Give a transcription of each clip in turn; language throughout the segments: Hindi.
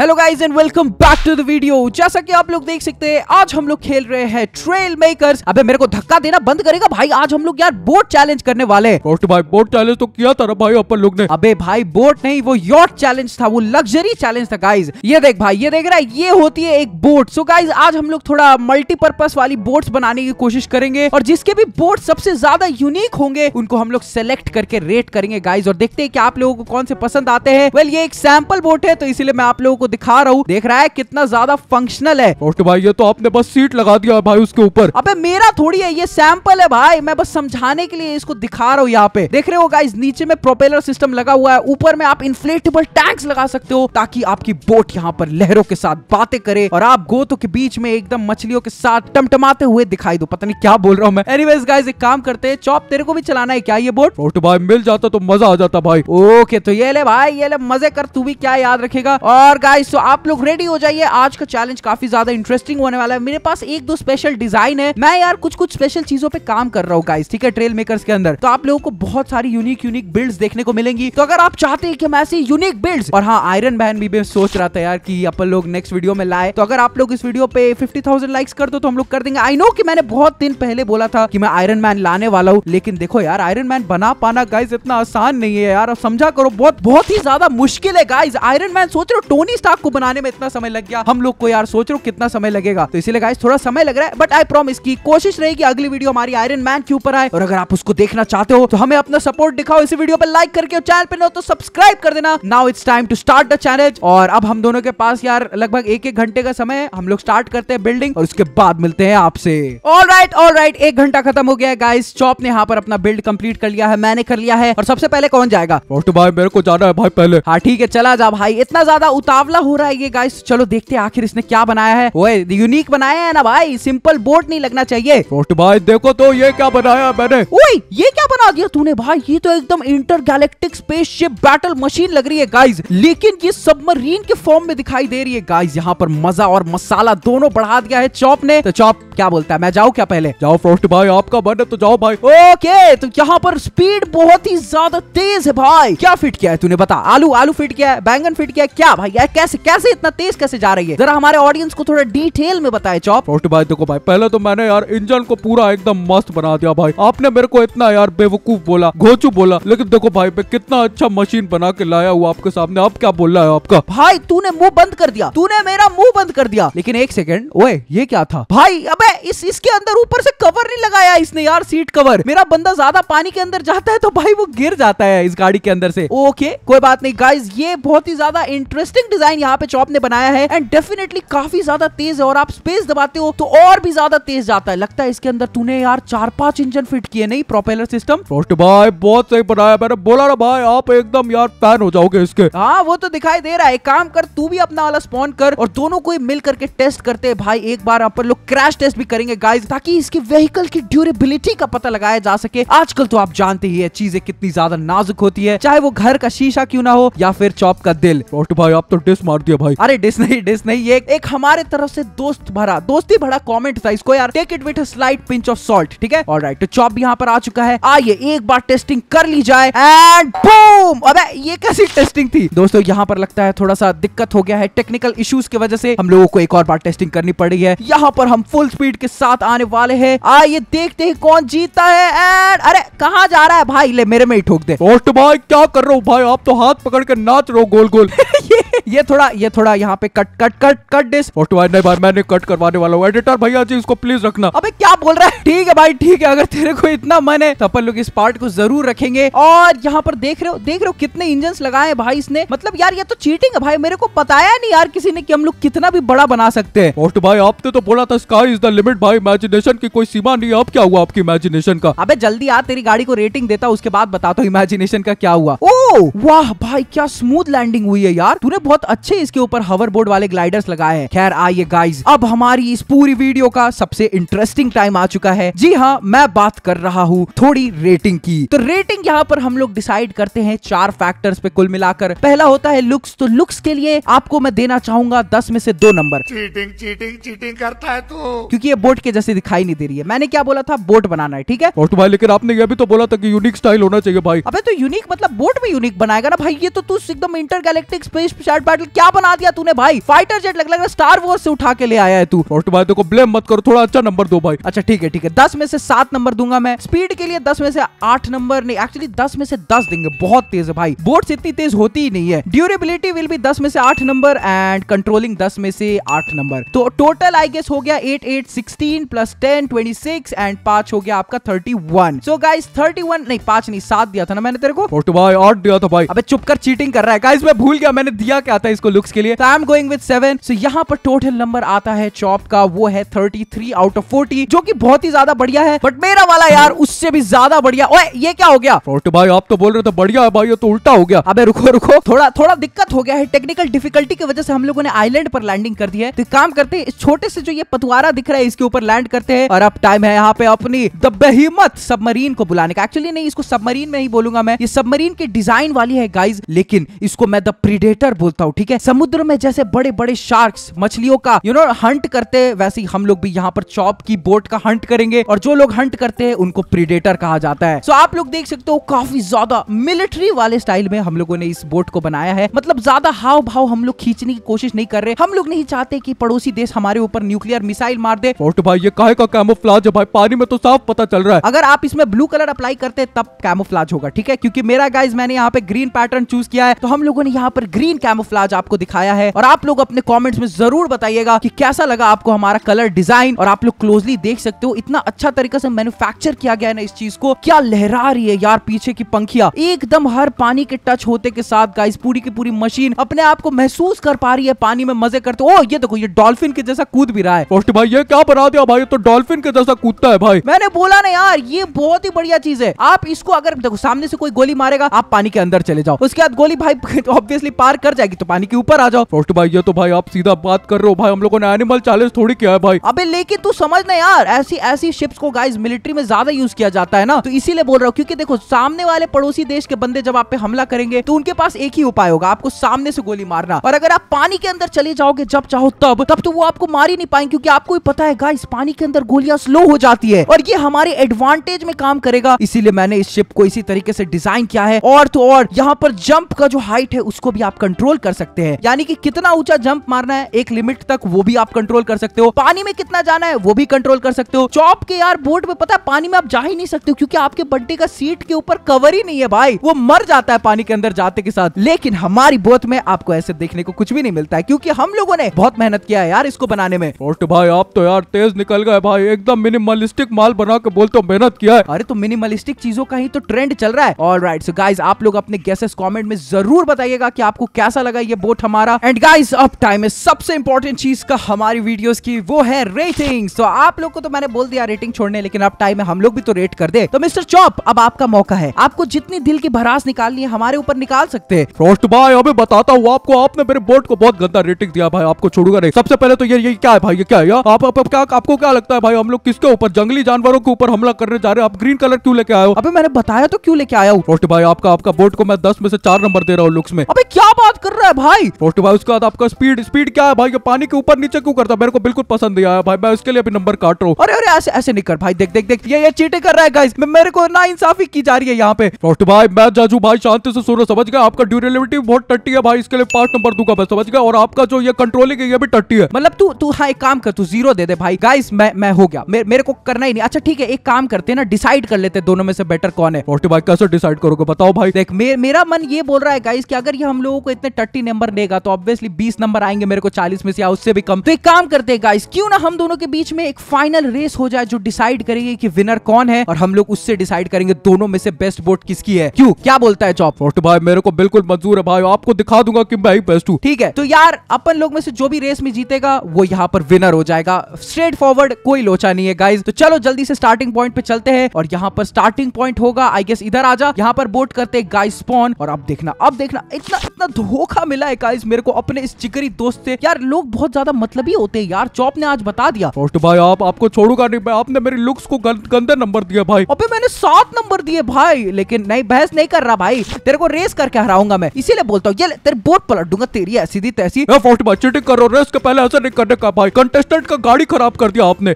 hello guys and welcome back to the video जैसा कि आप लोग देख सकते हैं आज हम लोग खेल रहे हैं ट्रेल मेकर्स अबे मेरे को धक्का देना बंद करेगा भाई आज हम लोग यार बोट चैलेंज करने वाले बोट भाई बोट चैलेंज तो किया था ना भाई अपन लोग ने अबे भाई बोट नहीं वो यॉट चैलेंज था वो लग्जरी चैलेंज था गाइज ये देख भाई ये देख रहा है ये होती है एक बोट सो गाइज आज हम लोग थोड़ा मल्टीपर्पज वाली बोट बनाने की कोशिश करेंगे और जिसके भी बोट सबसे ज्यादा यूनिक होंगे उनको हम लोग सेलेक्ट करके रेट करेंगे गाइज और देखते है की आप लोगों को कौन से पसंद आते हैं वेल ये एक सैम्पल बोट है तो इसीलिए मैं आप लोग लोगों को दिखा रहा हूँ देख रहा है कितना ज्यादा फंक्शनल है भाई ये तो आपने बस सीट लगा दिया भाई उसके ऊपर अबे मेरा थोड़ी है ये सैंपल है भाई मैं बस समझाने के लिए इसको दिखा रहा हूँ यहाँ पे देख रहे हो गाइज नीचे में प्रोपेलर सिस्टम लगा हुआ है ऊपर में आप इन्फ्लेटेबल टैंक्स लगा सकते हो ताकि आपकी बोट यहाँ पर लहरों के साथ बातें करे और आप गोतो के बीच में एकदम मछलियों के साथ टमटमाते हुए दिखाई दो पता नहीं क्या बोल रहा हूँ मैं एनीवेज गाइज एक काम करते हैं चौप तेरे को भी चलाना है क्या ये बोट रोट भाई मिल जाता तो मजा आ जाता भाई ओके तो ये ले भाई ये ले मजे कर तू भी क्या याद रखेगा और गाइस तो आप लोग रेडी हो जाइए आज का चैलेंज काफी ज्यादा इंटरेस्टिंग होने वाला है मेरे पास एक दो स्पेशल डिजाइन है मैं यार कुछ कुछ स्पेशल चीजों पे काम कर रहा हूँ गाइस ठीक है ट्रेल मेकर्स के अंदर तो आप लोगों को बहुत सारी यूनिक यूनिक बिल्ड देखने को मिलेंगी तो अगर आप चाहते हैं कि मैं ऐसी यूनिक बिल्ड और हाँ आयरन बहन भी सोच रहा था यार की अपन लोग नेक्स्ट वीडियो में लाए तो अगर आप लोग इस वीडियो पे फिफ्टी लाइक्स कर दो तो हम लोग कर देंगे आई नो की मैंने बहुत दिन पहले बोला था की मैं आयरन मैन लाने वाला हूँ लेकिन देखो यार आयरन मैन बना पाना गाइज इतना आसान नहीं है यार समझा करो बहुत बहुत ही ज्यादा मुश्किल है गाइज आयरन मैन सोच रहे हो टोनी इस ताक को बनाने में इतना समय लग गया हम लोग को यार सोच रहे कितना समय लगेगा तो इसीलिए गाइस थोड़ा समय लग रहा है बट आई प्रॉमिस की कोशिश रहेगी अगली वीडियो हमारी आयरन मैन के ऊपर आए और अगर आप उसको देखना चाहते हो तो हमें अपना सपोर्ट दिखाओ इसी वीडियो पर लाइक करके चैनल पर नो तो सब्सक्राइब कर देना now it's time to start the channel और अब हम दोनों के पास यार लगभग एक एक घंटे का समय है हम लोग स्टार्ट करते हैं बिल्डिंग और उसके बाद मिलते हैं आपसे ऑल राइट ऑल राइट एक घंटा खत्म हो गया है गाइस चॉप ने यहाँ पर अपना बिल्ड कंप्लीट कर लिया है मैंने कर लिया है और सबसे पहले कौन जाएगा भाई मेरे को जाना है भाई पहले हाँ ठीक है चला जा भाई इतना ज्यादा उतार मुकाबला हो रहा है ये गाइस चलो देखते हैं आखिर इसने क्या बनाया है ओए यूनिक बनाया है ना भाई सिंपल बोर्ड नहीं लगना चाहिए भाई देखो तो ये क्या बनाया मैंने ओए ये क्या बना दिया तूने भाई ये तो एकदम intergalactic spaceship battle machine लग रही है गाइज लेकिन ये सबमरीन के फॉर्म में दिखाई दे रही है गाइज यहाँ पर मजा और मसाला दोनों बढ़ा दिया है चौप ने तो चौप क्या बोलता है मैं जाऊँ क्या पहले जाओ फ्रोस्ट भाई आपका बन है तो जाओ भाई ओके तो यहाँ पर स्पीड बहुत ही ज्यादा तेज है भाई क्या फिट किया है तूने बता आलू आलू फिट किया है बैंगन फिट किया है क्या भाई है कैसे कैसे इतना तेज कैसे जा रही है जरा हमारे ऑडियंस को थोड़ा डिटेल में बताए चौप फर्स्ट भाई देखो भाई पहले तो मैंने यार इंजन को पूरा एकदम मस्त बना दिया भाई आपने मेरे को इतना यार बेवकूफ बोला घोचू बोला लेकिन देखो भाई मैं कितना अच्छा मशीन बना के लाया हुआ आपके सामने आप क्या बोल रहा है आपका भाई तूने मुंह बंद कर दिया तूने मेरा मुंह बंद कर दिया लेकिन एक सेकेंड ओए ये क्या था भाई अब इस इसके अंदर ऊपर से कवर नहीं लगाया इसने यार सीट कवर मेरा बंदा ज्यादा पानी के अंदर जाता है तो भाई वो गिर जाता है इस गाड़ी के अंदर से ओके कोई बात नहीं गाइज ये बहुत ही ज्यादा इंटरेस्टिंग डिजाइन यहाँ पे चॉप ने बनाया है एंड डेफिनेटली काफी ज्यादा तेज है और आप स्पेस दबाते हो तो और भी ज्यादा तेज जाता है लगता है इसके अंदर तूने यार चार पांच इंजन फिट किए नहीं प्रोपेलर सिस्टम फर्स्ट भाई बहुत सही बनाया मैंने बोला ना भाई आप एकदम यार फैन हो जाओगे इसके हाँ वो तो दिखाई दे रहा है काम कर तू भी अपना वाला स्पॉन कर और दोनों को मिल करके टेस्ट करते हैं भाई एक बार अपन लोग क्रैश टेस्ट भी करेंगे गाइस ताकि इसके व्हीकल की ड्यूरेबिलिटी का पता लगाया जा सके आजकल तो आप जानते ही है चीजें कितनी ज्यादा नाजुक होती है चाहे वो घर का शीशा क्यों ना हो या फिर चौप का दिल भाई आप तो डिस मार दिया भाई अरे डिस नहीं डिस नहीं ये एक हमारे तरफ से दोस्त भरा दोस्ती भरा कॉमेंट था इसको यार take it with slight pinch of salt ठीक है और राइट तो चॉप भी यहाँ पर आ चुका है आइए एक बार टेस्टिंग कर ली जाए एंड बूम अबे ये कैसी टेस्टिंग थी दोस्तों यहाँ पर लगता है थोड़ा सा दिक्कत हो गया है टेक्निकल इश्यूज की वजह से हम लोगों को एक और बार टेस्टिंग करनी पड़ी है यहाँ पर हम फुल स्पीड के साथ आने वाले हैं आइए देखते हैं कौन जीता है एंड अरे कहा जा रहा है भाई ले मेरे में ही ठोक दे तो भाई क्या कर रहा हूँ भाई आप तो हाथ पकड़ कर नाच रहो गोल गोल ये ये थोड़ा ये थोड़ा यहाँ पे कट कट कट कट डिस नहीं भाई मैंने कट करवाने वाला हूँ एडिटर भैया जी इसको प्लीज रखना अबे क्या बोल रहा है ठीक है भाई ठीक है अगर तेरे को इतना मन है तो अपन लोग इस पार्ट को जरूर रखेंगे और यहाँ पर देख रहे हो देख रहे हो कितने इंजन लगाए भाई इसने मतलब यार ये तो चीटिंग है भाई मेरे को बताया नहीं यार किसी ने की हम लोग कितना भी बड़ा बना सकते हैं पोस्ट तो भाई आपने तो बोला था स्काई इज द लिमिट भाई इमेजिनेशन की कोई सीमा नहीं है अब क्या हुआ आपकी इमेजिनेशन का अबे जल्दी आ तेरी गाड़ी को रेटिंग देता उसके बाद बताता हूँ इमेजिनेशन का क्या हुआ ओ वाह भाई क्या स्मूथ लैंडिंग हुई है यार तूने बहुत अच्छे इसके ऊपर हवर बोर्ड वाले ग्लाइडर्स लगाए हैं खैर आइए गाइज अब हमारी इस पूरी वीडियो का सबसे इंटरेस्टिंग टाइम आ चुका है जी हाँ मैं बात कर रहा हूँ थोड़ी रेटिंग की तो रेटिंग यहाँ पर हम लोग डिसाइड करते हैं चार फैक्टर्स पे कुल मिलाकर पहला होता है लुक्स तो लुक्स के लिए आपको मैं देना चाहूंगा दस में से दो नंबर चीटिंग चीटिंग चीटिंग करता है तो क्योंकि ये बोट के जैसे दिखाई नहीं दे रही है मैंने क्या बोला था बोट बनाना है ठीक है बोट भाई लेकिन आपने ये भी तो बोला था कि यूनिक स्टाइल होना चाहिए भाई अबे तो यूनिक मतलब बोट में यूनिक बनाएगा ना भाई ये तो तू एकदम इंटर गैलेक्टिक स्पेस टाइटल क्या बना दिया तूने भाई फाइटर जेट लग लग रहा स्टार वॉर से उठा के ले आया है तू फर्स्ट भाई देखो ब्लेम मत करो थोड़ा अच्छा नंबर दो भाई अच्छा ठीक है ठीक है दस में से सात नंबर दूंगा मैं स्पीड के लिए दस में से आठ नंबर नहीं एक्चुअली दस में से दस देंगे बहुत तेज है भाई बोर्ड इतनी तेज होती ही नहीं है ड्यूरेबिलिटी विल भी दस में से आठ नंबर एंड कंट्रोलिंग दस में से आठ नंबर तो टोटल आई गेस हो गया eight eight sixteen plus ten twenty six and पांच हो गया आपका thirty one so guys thirty one नहीं पांच नहीं सात दिया था ना मैंने तेरे को भाई आठ दिया था भाई अबे चुप कर चीटिंग कर रहा है गाइस मैं भूल गया मैंने दिया क्या था सकता है इसको लुक्स के लिए I am going with seven so यहाँ पर टोटल नंबर आता है चॉप का वो है thirty three out of forty जो की बहुत ही ज्यादा बढ़िया है बट मेरा वाला यार उससे भी ज्यादा बढ़िया ओए ये क्या हो गया फोर्ट भाई आप तो बोल रहे थे तो बढ़िया है भाई ये तो उल्टा हो गया अबे रुको रुको थोड़ा थोड़ा दिक्कत हो गया है टेक्निकल डिफिकल्टी की वजह से हम लोगों ने आइलैंड पर लैंडिंग कर दी है तो काम करते हैं इस छोटे से जो ये पतवारा दिख रहा है इसके ऊपर लैंड करते हैं और अब टाइम है यहाँ पे अपनी द बेहिमत सबमरीन को बुलाने का एक्चुअली नहीं इसको सबमरीन में ही बोलूंगा मैं ये सबमरीन के डिजाइन वाली है गाइज लेकिन इसको मैं द प्रीडेटर बोलता हूँ ठीक है समुद्र में जैसे बड़े बड़े शार्क्स मछलियों का यू नो हंट करते हैं वैसे हम लोग भी यहाँ पर चौप की बोट का हंट करेंगे और जो लोग हंट करते हैं उनको प्रीडेटर कहा जाता है सो आप लोग देख सकते हो काफी ज्यादा मिलिट्री वाले स्टाइल में हम लोगों ने इस बोट को बनाया है मतलब ज्यादा हाव भाव हम लोग खींचने की कोशिश नहीं कर रहे हम लोग नहीं चाहते कि पड़ोसी देश हमारे ऊपर न्यूक्लियर मिसाइल मार दे फोर्ट भाई ये का कैमोफ्लाज है भाई पानी में तो साफ पता चल रहा है अगर आप इसमें ब्लू कलर अप्लाई करते तब कैमोफ्लाज होगा ठीक है क्योंकि मेरा गाइज मैंने यहाँ पे ग्रीन पैटर्न चूज किया है तो हम लोगों ने यहाँ पर ग्रीन कैमोफ्लाज आज आपको दिखाया है और आप लोग अपने कॉमेंट्स में जरूर बताइएगा की कैसा लगा आपको हमारा कलर डिजाइन और आप लोग क्लोजली देख सकते हो इतना अच्छा तरीके से मैन्युफैक्चर किया गया है ना इस चीज को क्या लहरा रही है यार पीछे की पंखिया एकदम हर पानी के टच होते के साथ गाइस पूरी की पूरी मशीन अपने आप को महसूस कर पा रही है पानी में मजे करते ओ ये देखो ये डॉल्फिन के जैसा कूद भी रहा है भाई ये क्या बना दिया भाई तो डॉल्फिन के जैसा कूदता है भाई मैंने बोला ना यार ये बहुत ही बढ़िया चीज है आप इसको अगर देखो सामने से कोई गोली मारेगा आप पानी के अंदर चले जाओ उसके बाद गोली भाई ऑब्वियसली पार कर जाएगी तो पानी के ऊपर आ जाओ फर्स्ट भाई ये तो भाई आप सीधा बात कर रहे हो भाई हम लोगों ने एनिमल चैलेंज थोड़ी किया है भाई अबे लेकिन तू समझ ना यार ऐसी ऐसी शिप्स को गाइस मिलिट्री में ज्यादा यूज किया जाता है ना तो इसीलिए बोल रहा हूँ क्योंकि देखो सामने वाले पड़ोसी देश के बंदे जब आप पे हमला करेंगे तो उनके पास एक ही उपाय होगा आपको सामने से गोली मारना और अगर आप पानी के अंदर चले जाओगे जब चाहो तब तब तो वो आपको मार ही नहीं पाएंगे क्योंकि आपको भी पता है गाइस पानी के अंदर गोलियां स्लो हो जाती है और ये हमारे एडवांटेज में काम करेगा इसीलिए मैंने इस शिप को इसी तरीके से डिजाइन किया है और तो और यहाँ पर जंप का जो हाइट है उसको भी आप कंट्रोल कर सकते हैं यानी कि कितना ऊंचा जंप मारना है एक लिमिट तक वो भी आप कंट्रोल कर सकते हो पानी में कितना जाना है वो भी कंट्रोल कर सकते हो चौप के यार बोट में पता है पानी में आप जा ही नहीं सकते क्योंकि आपके बड्डे का सीट के ऊपर कवर ही नहीं है भाई वो मर जाता है पानी के अंदर जाते के साथ लेकिन हमारी बोट में आपको ऐसे देखने को कुछ भी नहीं मिलता है क्योंकि हम लोगों ने बहुत मेहनत किया है यार इसको बनाने में और भाई आप तो यार तेज निकल गए भाई एकदम मिनिमलिस्टिक माल बना के बोलते तो मेहनत किया है अरे तो मिनिमलिस्टिक चीजों का ही तो ट्रेंड चल रहा है ऑल राइट सो गाइज आप लोग अपने गेसेस कॉमेंट में जरूर बताइएगा की आपको कैसा लगा ये बोट हमारा एंड गाइस अब टाइम है सबसे इंपॉर्टेंट चीज का हमारी वीडियोस की वो है रेटिंग तो आप लोग को तो मैंने बोल दिया रेटिंग छोड़ने लेकिन अब टाइम है हम लोग भी तो रेट कर दे तो मिस्टर चौप अब आपका मौका है आपको जितनी दिल की भरास निकालनी है हमारे ऊपर निकाल सकते हैं फ्रोस्ट भाई अबे बताता हूँ आपको आपने मेरे बोट को बहुत गंदा रेटिंग दिया भाई आपको छोड़ूगा नहीं सबसे पहले तो ये ये क्या है भाई ये क्या है आप, आप, आप क्या आपको क्या लगता है भाई हम लोग किसके ऊपर जंगली जानवरों के ऊपर हमला करने जा रहे हैं आप ग्रीन कलर क्यों लेके आयो अभी मैंने बताया तो क्यों लेके आया हूँ फ्रोस्ट भाई आपका आपका बोट को मैं दस में से चार नंबर दे रहा हूँ लुक्स में अभी क्या बात कर रहा है भाई पोस्ट भाई उसके बाद आपका स्पीड स्पीड क्या है भाई ये पानी के ऊपर नीचे क्यों करता मेरे को बिल्कुल पसंद नहीं आया भाई मैं उसके लिए अभी नंबर काट रहा हूँ अरे अरे ऐसे ऐसे नहीं कर भाई देख देख देख ये ये चीटे कर रहा है गाइस मेरे को ना इंसाफी की जा रही है यहाँ पे पोस्ट तो भाई मैं जाजू भाई शांति से सुनो समझ गया आपका ड्यूरेबिलिटी बहुत टट्टी है भाई इसके लिए पांच नंबर दूंगा मैं समझ गया और आपका जो ये कंट्रोलिंग है ये भी टट्टी है मतलब तू तू हाँ एक काम कर तू जीरो दे दे भाई गाइस मैं मैं हो गया मेरे, को करना ही नहीं अच्छा ठीक है एक काम करते ना डिसाइड कर लेते दोनों में से बेटर कौन है पोस्ट तो भाई कैसे डिसाइड करोगे बताओ भाई देख मेरा मन ये बोल रहा है गाइस कि अगर ये हम लोगों को इतने टट्टी नंबर लेगा तो ऑब्वियसली बीस नंबर आएंगे मेरे को चालीस में से या उससे भी कम तो एक काम करते हैं गाइस क्यों ना हम दोनों के बीच में एक फाइनल रेस हो जाए जो डिसाइड करेगी कि विनर कौन है और हम लोग उससे डिसाइड करेंगे दोनों में से बेस्ट बोट किसकी है क्यों क्या बोलता है जॉब वोट तो भाई मेरे को बिल्कुल मंजूर है भाई आपको दिखा दूंगा कि भाई बेस्ट हूँ ठीक है तो यार अपन लोग में से जो भी रेस में जीतेगा वो यहाँ पर विनर हो जाएगा स्ट्रेट फॉरवर्ड कोई लोचा नहीं है गाइज तो चलो जल्दी से स्टार्टिंग पॉइंट पे चलते हैं और यहाँ पर स्टार्टिंग पॉइंट होगा आई गेस इधर आ जा यहाँ पर बोट करते गाइस स्पॉन और अब देखना अब देखना इतना इतना धोखा मिल मिला है गाइस मेरे को अपने इस चिकरी दोस्त से यार लोग बहुत ज्यादा मतलबी होते हैं यार चौप ने आज बता दिया फर्स्ट भाई आप आपको छोड़ूगा नहीं भाई आपने मेरे लुक्स को गंदे नंबर दिया भाई अबे मैंने सात नंबर दिए भाई लेकिन नहीं बहस नहीं कर रहा भाई तेरे को रेस करके हराऊंगा मैं इसीलिए बोलता हूँ ये तेरे बोर्ड पलट दूंगा तेरी ऐसी दी तैसी फर्स्ट भाई चीटिंग कर रहा रेस के पहले ऐसा नहीं करने का भाई कंटेस्टेंट का गाड़ी खराब कर दिया आपने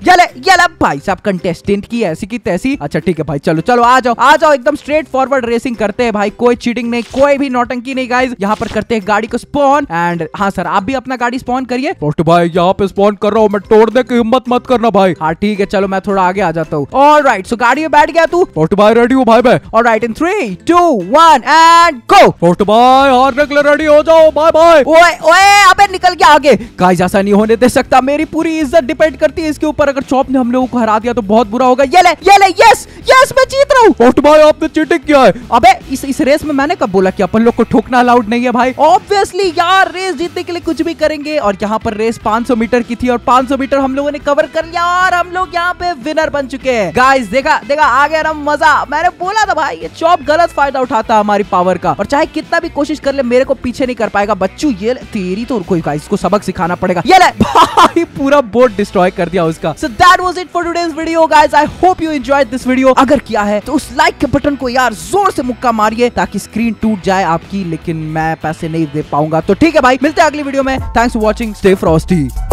भाई साहब कंटेस्टेंट की ऐसी की तैसी अच्छा ठीक है भाई चलो चलो आ जाओ आ जाओ एकदम स्ट्रेट फॉरवर्ड रेसिंग करते हैं भाई कोई चीटिंग नहीं कोई भी नौटंकी नहीं गाइज यहाँ पर करते हैं गाड़ी बाइक स्पॉन एंड हाँ सर आप भी अपना गाड़ी स्पॉन करिए भाई यहाँ पे स्पॉन कर रहा हूँ मैं तोड़ने की हिम्मत मत करना भाई हाँ ठीक है चलो मैं थोड़ा आगे आ जाता हूँ और राइट सो गाड़ी में बैठ गया तू फोटो भाई रेडी हो भाई मैं और right in three two one and go photo भाई हार निकले रेडी हो जाओ बाय बाय ओए ओए अबे निकल के आगे गाइस ऐसा नहीं होने दे सकता मेरी पूरी इज्जत डिपेंड करती है इसके ऊपर अगर चॉप ने हम लोगों को हरा दिया तो बहुत बुरा होगा ये ले ये ले यस यस मैं जीत रहा हूँ फोटो भाई आपने चीटिंग किया है अबे इस इस रेस में मैंने कब बोला कि अपन लोग को ठोकना अलाउड नहीं है भाई ऑब्वियस सीरियसली यार रेस जीतने के लिए कुछ भी करेंगे और यहाँ पर रेस 500 मीटर की थी और 500 मीटर हम लोगों ने कवर कर लिया और हम लोग यहाँ पे विनर बन चुके हैं गाइस देखा देखा आ गया ना मजा मैंने बोला था भाई ये चौप गलत फायदा उठाता है हमारी पावर का और चाहे कितना भी कोशिश कर ले मेरे को पीछे नहीं कर पाएगा बच्चू ये तेरी तो कोई गाइस को सबक सिखाना पड़ेगा ये ले भाई पूरा बोर्ड डिस्ट्रॉय कर दिया उसका so that was it for today's video guys I hope you enjoyed this video अगर किया है तो उस लाइक के बटन को यार जोर से मुक्का मारिए ताकि स्क्रीन टूट जाए आपकी लेकिन मैं पैसे नहीं दे दे पाऊंगा तो ठीक है भाई मिलते हैं अगली वीडियो में thanks for watching stay Frosty